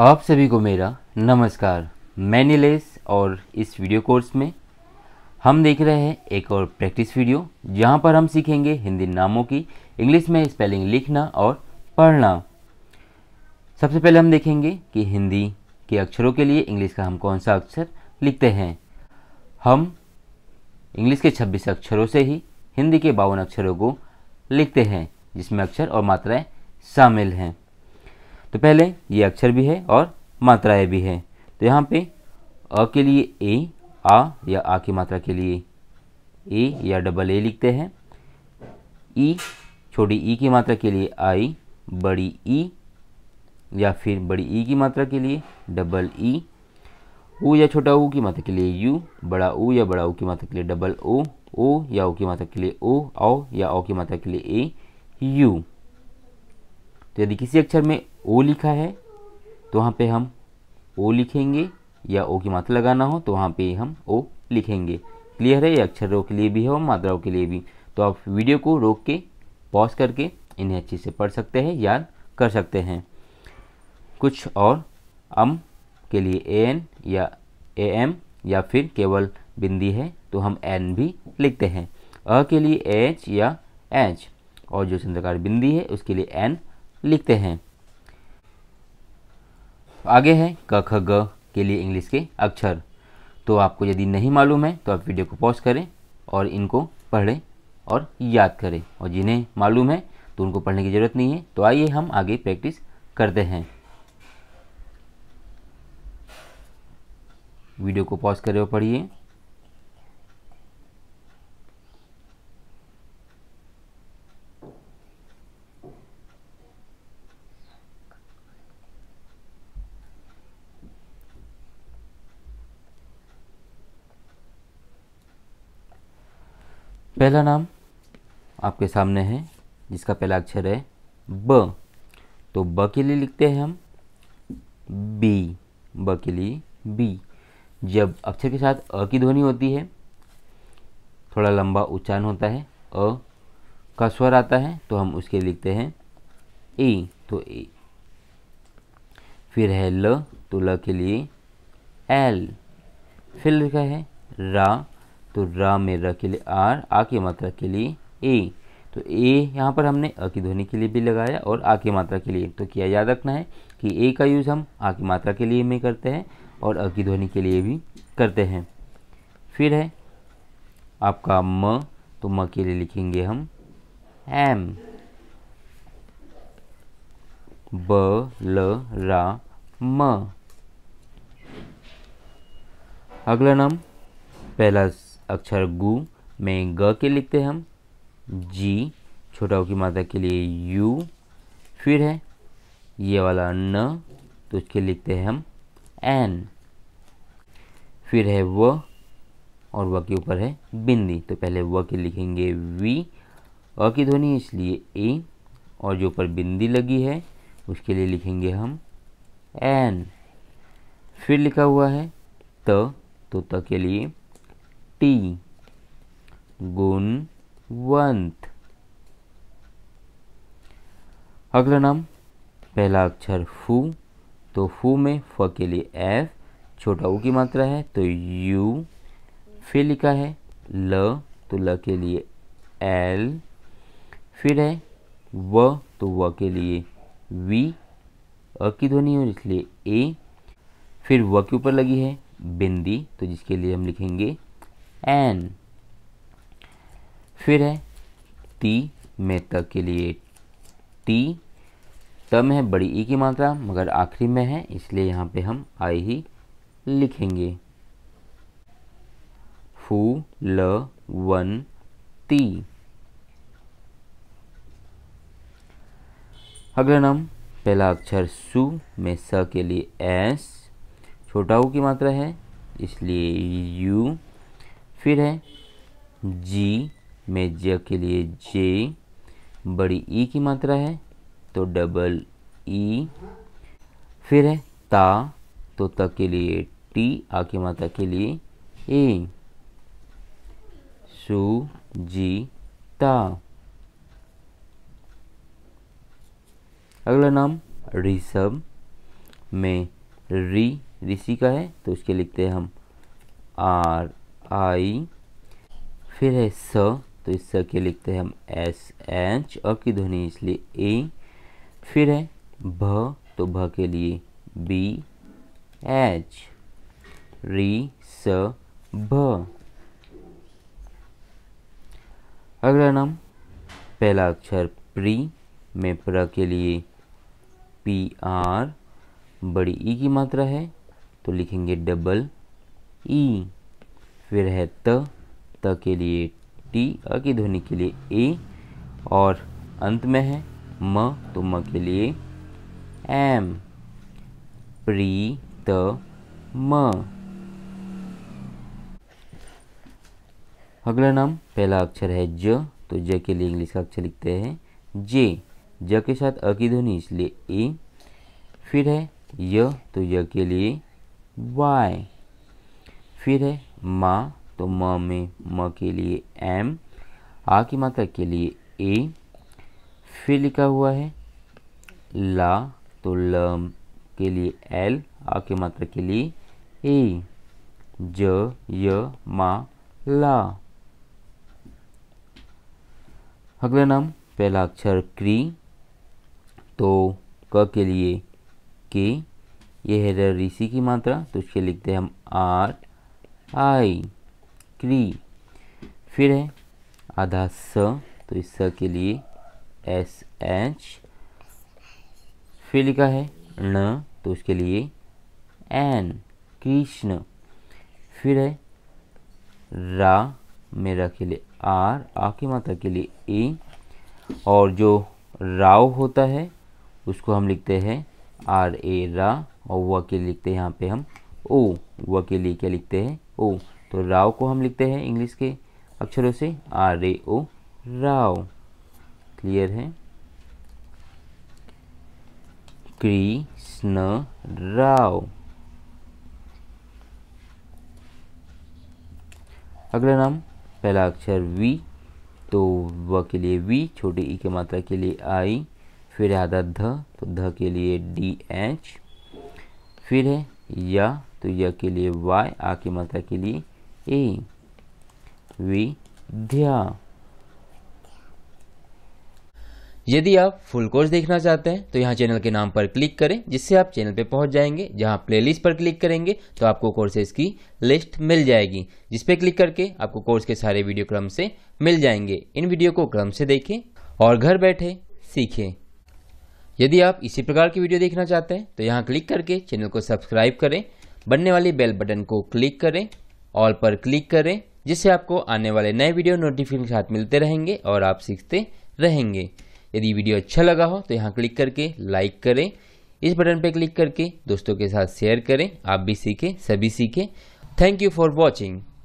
आप सभी को मेरा नमस्कार मैं नीलेस और इस वीडियो कोर्स में हम देख रहे हैं एक और प्रैक्टिस वीडियो जहां पर हम सीखेंगे हिंदी नामों की इंग्लिश में स्पेलिंग लिखना और पढ़ना सबसे पहले हम देखेंगे कि हिंदी के अक्षरों के लिए इंग्लिश का हम कौन सा अक्षर लिखते हैं हम इंग्लिश के 26 अक्षरों से ही हिंदी के बावन अक्षरों को लिखते हैं जिसमें अक्षर और मात्राएँ शामिल हैं तो पहले ये अक्षर भी है और मात्राएं भी है तो यहाँ पे अ के लिए ए आ या आ की मात्रा के लिए ए या डबल ए लिखते हैं ई छोटी ई की मात्रा के लिए आई बड़ी ई या फिर बड़ी ई की मात्रा के लिए डबल ई ओ या छोटा ऊ की मात्रा के लिए यू बड़ा ओ या बड़ा ऊ की मात्रा के लिए डबल ओ ओ या ओ की मात्रा के लिए ओ औ या ओ की मात्रा के लिए ए यू तो यदि किसी अक्षर में ओ लिखा है तो वहाँ पे हम ओ लिखेंगे या ओ की मात्रा लगाना हो तो वहाँ पे हम ओ लिखेंगे क्लियर है ये अक्षर रो के लिए भी है और मात्राओं के लिए भी तो आप वीडियो को रोक के पॉज करके इन्हें अच्छे से पढ़ सकते हैं याद कर सकते हैं कुछ और अम के लिए ए एन या ए एम या फिर केवल बिंदी है तो हम एन भी लिखते हैं अ के लिए एच या एच और जो चंद्रकार बिंदी है उसके लिए एन लिखते हैं आगे है क ख ग के लिए इंग्लिश के अक्षर तो आपको यदि नहीं मालूम है तो आप वीडियो को पॉज करें और इनको पढ़ें और याद करें और जिन्हें मालूम है तो उनको पढ़ने की ज़रूरत नहीं है तो आइए हम आगे प्रैक्टिस करते हैं वीडियो को पॉज करें और पढ़िए पहला नाम आपके सामने है जिसका पहला अक्षर है ब तो ब के लिए लिखते हैं हम बी ब के लिए बी जब अक्षर के साथ अ की ध्वनि होती है थोड़ा लंबा उच्चारण होता है अ का स्वर आता है तो हम उसके लिखते हैं ए तो ए फिर है ल तो ल के लिए एल फिर लिखा है रा तो रा में र के लिए आर आ की मात्रा के लिए ए तो ए यहाँ पर हमने अ की ध्वनि के लिए भी लगाया और आ की मात्रा के लिए तो क्या याद रखना है कि ए का यूज़ हम आ की मात्रा के लिए में करते हैं और अ की ध्वनि के लिए भी करते हैं फिर है आपका म तो म के लिए लिखेंगे हम एम ब ल रा म अगला नाम पहला अक्षर गु में ग के लिखते हैं हम जी छोटा की माता के लिए यू फिर है ये वाला न तो उसके लिखते हैं हम एन फिर है व और व के ऊपर है बिंदी तो पहले व के लिखेंगे वी अ की ध्वनि इसलिए ए और जो ऊपर बिंदी लगी है उसके लिए लिखेंगे हम एन फिर लिखा हुआ है त तो त के लिए टी गुणवंत अगला नाम पहला अक्षर फू तो फू में फ के लिए एफ छोटा ऊ की मात्रा है तो यू फिर लिखा है ल तो ल के लिए एल फिर है व तो व के लिए वी अ की ध्वनि हो इसलिए ए फिर व के ऊपर लगी है बिंदी तो जिसके लिए हम लिखेंगे एन फिर है टी में त के लिए टी त में है बड़ी ई e की मात्रा मगर आखिरी में है इसलिए यहाँ पे हम आई ही लिखेंगे फू ल वन ती अगला नाम पहला अक्षर सु में स के लिए एस छोटा ऊ की मात्रा है इसलिए यू फिर है जी में ज के लिए जे बड़ी ई e की मात्रा है तो डबल ई e। फिर है ता तो त के लिए टी आ की मात्रा के लिए ए सु जी ता अगला नाम ऋषभ में री ऋषि का है तो उसके लिखते हैं हम आर आई फिर है स तो इस स के लिखते हैं हम एस एच अ की ध्वनि इसलिए ए फिर है भ तो भ के लिए बी एच री स भ अगला नाम पहला अक्षर प्री में प्र के लिए पी आर बड़ी ई की मात्रा है तो लिखेंगे डबल ई फिर है त त के लिए टी अ की ध्वनि के लिए ए और अंत में है म तो म के लिए एम प्री त म अगला नाम पहला अक्षर है ज तो ज के लिए इंग्लिश का अक्षर लिखते हैं जे ज के साथ अ की ध्वनि इसलिए ए फिर है य तो य के लिए वाई फिर है माँ तो म में म के लिए एम आ की मात्रा के लिए ए फिर लिखा हुआ है ला तो ल के लिए एल आ की मात्रा के लिए ए ज य मा ला अगला नाम पहला अक्षर क्री तो क के लिए के यह है ऋषि की मात्रा तो उसके लिखते हैं हम आठ आई क्री फिर है आधा स तो इस स के लिए एस एच फिर लिखा है न तो उसके लिए एन कृष्ण फिर है रा मेरा के लिए आर आ की माता के लिए ए और जो राव होता है उसको हम लिखते हैं आर ए रा और वह के लिखते हैं यहाँ पे हम ओ व के लिए क्या लिखते हैं ओ तो राव को हम लिखते हैं इंग्लिश के अक्षरों से R A O Rao clear है कृष्ण राव अगला नाम पहला अक्षर वी तो व के लिए वी छोटे ई के मात्रा के लिए आई फिर आधा ध तो ध के लिए डी एच फिर है या तो य के लिए वाई आ की मात्रा के लिए ए विद्या यदि आप फुल कोर्स देखना चाहते हैं तो यहाँ चैनल के नाम पर क्लिक करें जिससे आप चैनल पे पहुंच जाएंगे जहाँ प्लेलिस्ट पर क्लिक करेंगे तो आपको कोर्सेज की लिस्ट मिल जाएगी जिस पे क्लिक करके आपको कोर्स के सारे वीडियो क्रम से मिल जाएंगे इन वीडियो को क्रम से देखें और घर बैठे सीखें यदि आप इसी प्रकार की वीडियो देखना चाहते हैं तो यहाँ क्लिक करके चैनल को सब्सक्राइब करें बनने वाले बेल बटन को क्लिक करें ऑल पर क्लिक करें जिससे आपको आने वाले नए वीडियो नोटिफिकेशन के साथ मिलते रहेंगे और आप सीखते रहेंगे यदि वीडियो अच्छा लगा हो तो यहाँ क्लिक करके लाइक करें इस बटन पर क्लिक करके दोस्तों के साथ शेयर करें आप भी सीखें सभी सीखें थैंक यू फॉर वॉचिंग